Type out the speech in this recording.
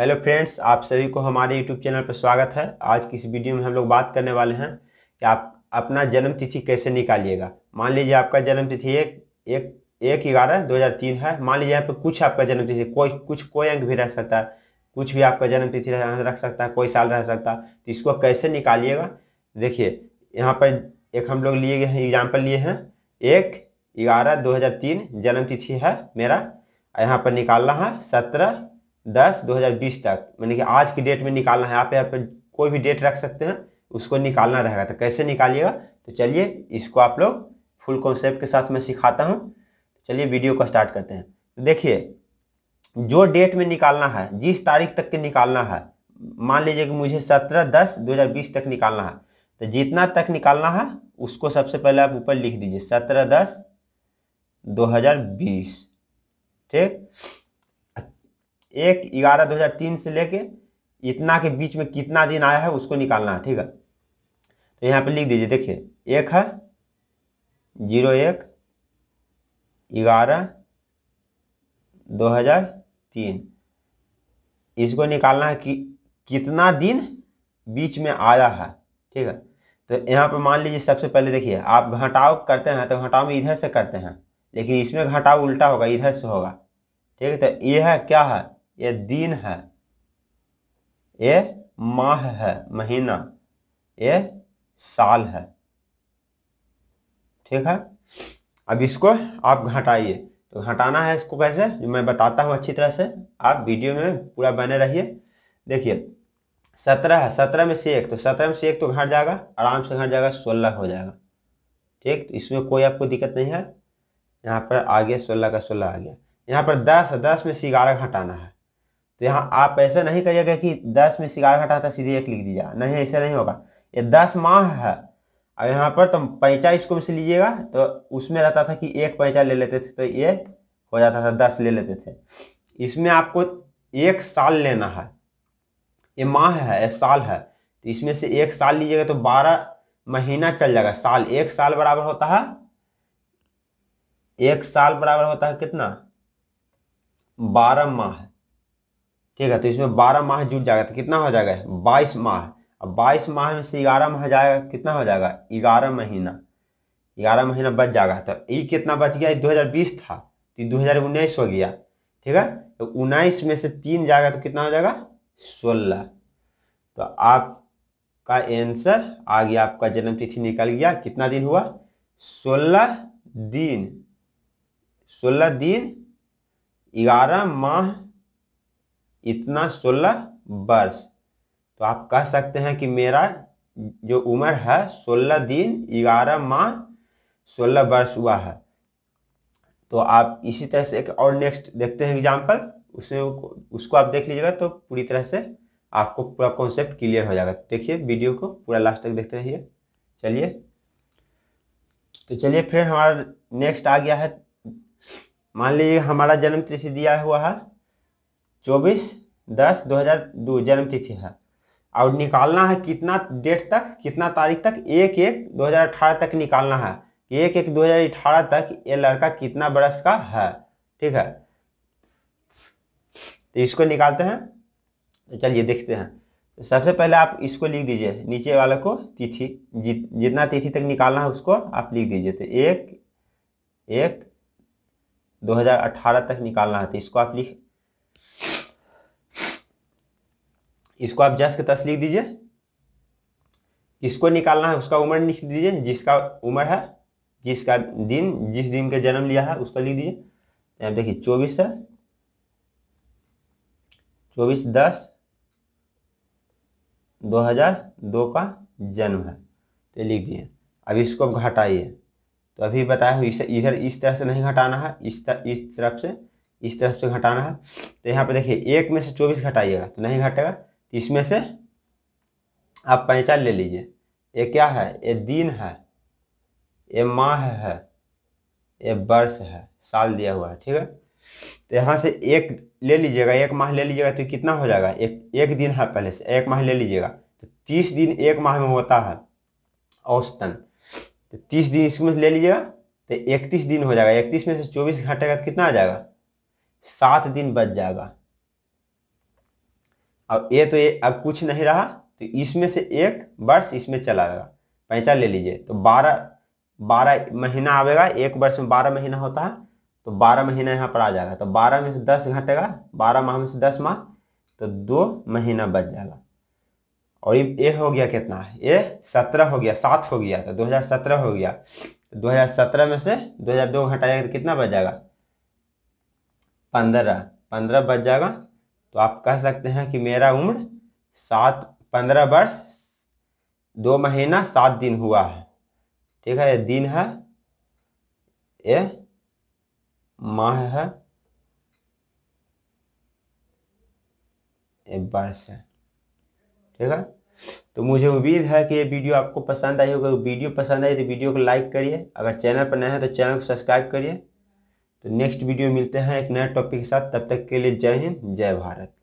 hello friends आप सभी को हमारे यूट्यूब चैनल पर स्वागत है आज की इस वीडियो में हम लोग बात करने वाले हैं कि आप अपना जन्म तिथि कैसे निकालिएगा मान लीजिए आपका जन्म तिथि एक एक एक ग्यारह दो हज़ार तीन है मान लीजिए यहाँ पर कुछ आपका जन्म तिथि कोई कुछ कोई अंक भी रह सकता है कुछ भी आपका जन्म तिथि रख सकता है कोई साल रह सकता है तो इसको कैसे निकालिएगा देखिए यहाँ पर एक हम लोग लिए हैं एग्जाम्पल लिए हैं एक ग्यारह दो हज़ार तीन जन्म तिथि है मेरा यहाँ पर निकालना है सत्रह दस बीस तक मैंने कि आज की डेट में निकालना है आप यहाँ पे कोई भी डेट रख सकते हैं उसको निकालना रहेगा तो कैसे निकालिएगा तो चलिए इसको आप लोग फुल कॉन्सेप्ट के साथ मैं सिखाता हूँ चलिए वीडियो को स्टार्ट करते हैं तो देखिए जो डेट में निकालना है जिस तारीख तक के निकालना है मान लीजिए कि मुझे सत्रह दस दो हजार बीस तक निकालना है तो जितना तक निकालना है उसको सबसे पहले आप ऊपर लिख दीजिए सत्रह दस दो हजार बीस ठीक एक ग्यारह दो हजार तीन से लेके इतना के बीच में कितना दिन आया है उसको निकालना है ठीक है तो यहाँ पे लिख दीजिए देखिए एक है जीरो एक ग्यारह दो हजार तीन इसको निकालना है कि कितना दिन बीच में आया है ठीक है तो यहाँ पे मान लीजिए सबसे पहले देखिए आप घटाव करते हैं तो घटाव में इधर से करते हैं लेकिन इसमें घटाव उल्टा होगा इधर से होगा ठीक है तो ये है क्या है ये दिन है ये माह है महीना ये साल है ठीक है अब इसको आप घटाइए तो घटाना है इसको कैसे जो मैं बताता हूँ अच्छी तरह से आप वीडियो में पूरा बने रहिए देखिए सत्रह है सत्रह में से एक तो सत्रह में से एक तो घट जाएगा आराम से घट जाएगा सोलह हो जाएगा ठीक तो इसमें कोई आपको दिक्कत नहीं है यहाँ पर आगे सोलह का सोलह आ गया यहाँ पर दस है दस में से ग्यारह घटाना है तो यहाँ आप ऐसा नहीं करिएगा कि दस में शिकार घटा था सीधे एक लिख दीजिएगा नहीं ऐसा नहीं होगा ये दस माह है और यहाँ पर तुम तो पैंचा इसको से लीजिएगा तो उसमें रहता था कि एक पैंचा ले लेते थे तो ये हो जाता था दस ले लेते थे इसमें आपको एक साल लेना है ये माह है ये साल है तो इसमें से एक साल लीजिएगा तो बारह महीना चल जाएगा साल एक साल बराबर होता है एक साल बराबर होता है कितना बारह माह ठीक है तो इसमें बारह माह जुट जाएगा तो कितना हो जाएगा बाईस माह अब बाईस माह में से ग्यारह माह जाएगा कितना हो जाएगा ग्यारह महीना ग्यारह महीना बच जाएगा तो ये कितना बच गया दो हजार बीस था तो दो हजार उन्नीस हो गया ठीक है तो उन्नीस में से तीन जाएगा तो कितना हो जाएगा सोलह तो आपका एंसर आ गया आपका जन्म तिथि निकल गया कितना दिन हुआ सोलह दिन सोलह दिन ग्यारह माह इतना सोलह वर्ष तो आप कह सकते हैं कि मेरा जो उम्र है सोलह दिन ग्यारह माह सोलह वर्ष हुआ है तो आप इसी तरह से एक और नेक्स्ट देखते हैं एग्जाम्पल उसमें उसको आप देख लीजिएगा तो पूरी तरह से आपको पूरा कॉन्सेप्ट क्लियर हो जाएगा देखिए वीडियो को पूरा लास्ट तक देखते रहिए चलिए तो चलिए फिर हमारा नेक्स्ट आ गया है मान लीजिए हमारा जन्म तिथि दिया हुआ है चौबीस दस दो हजार दो जन्म तिथि है और निकालना है कितना डेट तक कितना तारीख तक एक एक दो हजार अठारह तक निकालना है एक एक दो हजार अठारह तक ये लड़का कितना बरस का है ठीक है तो इसको निकालते हैं तो चलिए देखते हैं तो सबसे पहले आप इसको लिख दीजिए नीचे वाले को तिथि जितना तिथि तक निकालना है उसको आप लिख दीजिए तो एक एक 2018 तक निकालना है तो इसको आप लिख इसको आप जस के तस लिख दीजिए किसको निकालना है उसका उम्र लिख दीजिए जिसका उम्र है जिसका दिन जिस दिन का जन्म लिया है उसका लिख दीजिए यहाँ देखिए चौबीस है चौबीस दस दो हजार दो का जन्म है तो लिख दिए अब इसको घटाइए तो अभी बताया इसे इधर इस तरह से नहीं घटाना है इस तर, इस तरफ से इस तरफ से घटाना है तो यहाँ पे देखिए एक में से चौबीस घटाइएगा तो नहीं घटेगा इसमें से आप पहचान ले लीजिए ये क्या है ये दिन है ये माह है ये वर्ष है साल दिया हुआ है ठीक है तो यहाँ से एक ले लीजिएगा एक माह ले लीजिएगा तो कितना हो जाएगा एक एक दिन है पहले से एक माह ले लीजिएगा तो तीस दिन एक माह में होता है औसतन तो तीस दिन इसमें ले लीजिएगा तो इकतीस दिन हो जाएगा इकतीस में से चौबीस घंटे का तो कितना आ जाएगा सात दिन बच जाएगा अब ए तो ये अब कुछ नहीं रहा तो इसमें से एक वर्ष इसमें चला जाएगा पैचा ले लीजिए तो बारह बारह महीना आवेगा एक वर्ष में बारह महीना होता है तो बारह महीना यहाँ पर आ जाएगा तो बारह में से दस घटेगा बारह माह में से दस माह तो दो महीना बच जाएगा और ये हो गया कितना ये सत्रह हो गया सात हो गया तो दो हजार सत्रह हो गया तो दो हजार सत्रह में से दो हजार दो घटाएगा तो कितना बच जाएगा पंद्रह पंद्रह बच जाएगा तो आप कह सकते हैं कि मेरा उम्र सात पंद्रह वर्ष दो महीना सात दिन हुआ है ठीक है ये दिन है ये माह है ये वर्ष है ठीक है तो मुझे उम्मीद है कि ये वीडियो आपको पसंद आई होगा वीडियो पसंद आई तो वीडियो को लाइक करिए अगर चैनल पर नए हैं तो चैनल को सब्सक्राइब करिए तो नेक्स्ट वीडियो मिलते हैं एक नए टॉपिक के साथ तब तक के लिए जय हिंद जय भारत